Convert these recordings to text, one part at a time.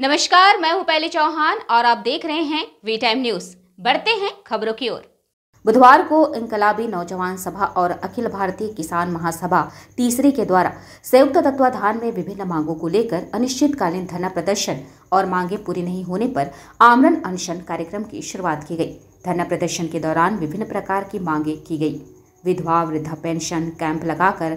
नमस्कार मैं हूं पहले चौहान और आप देख रहे हैं वी टाइम न्यूज बढ़ते हैं खबरों की ओर बुधवार को इनकलाबी नौजवान सभा और अखिल भारतीय किसान महासभा तीसरी के द्वारा संयुक्त तत्वाधान में विभिन्न मांगों को लेकर अनिश्चितकालीन धरना प्रदर्शन और मांगे पूरी नहीं होने पर आमरण अनशन कार्यक्रम की शुरुआत की गई धरना प्रदर्शन के दौरान विभिन्न प्रकार की मांगे की गई विधवा वृद्धा पेंशन कैंप लगाकर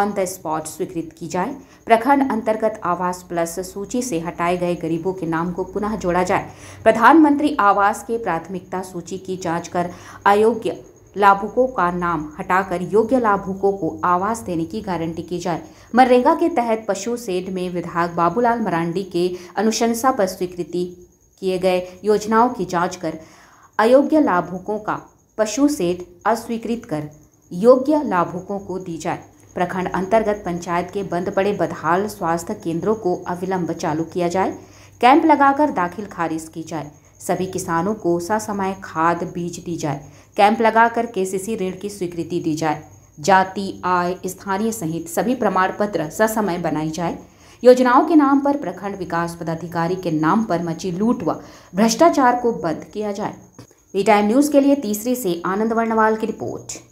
ऑन द स्पॉट स्वीकृत की जाए प्रखंड अंतर्गत आवास प्लस सूची से हटाए गए गरीबों के नाम को पुनः जोड़ा जाए प्रधानमंत्री आवास के प्राथमिकता सूची की जांच कर अयोग्य लाभुकों का नाम हटाकर योग्य लाभुकों को आवास देने की गारंटी की जाए मनरेगा के तहत पशु सेठ में विधायक बाबूलाल मरांडी के अनुशंसा पर स्वीकृति किए गए योजनाओं की जांच कर अयोग्य लाभुकों का पशु सेठ अस्वीकृत कर योग्य लाभुकों को दी जाए प्रखंड अंतर्गत पंचायत के बंद पड़े बदहाल स्वास्थ्य केंद्रों को अविलंब चालू किया जाए कैंप लगाकर दाखिल खारिज की जाए सभी किसानों को ससमय खाद बीज दी जाए कैंप लगाकर केसीसी ऋण की स्वीकृति दी जाए जाति आय स्थानीय सहित सभी प्रमाण पत्र ससमय बनाई जाए योजनाओं के नाम पर प्रखंड विकास पदाधिकारी के नाम पर मची लूट व भ्रष्टाचार को बंद किया जाए वी टाइम न्यूज के लिए तीसरी से आनंद वर्णवाल की रिपोर्ट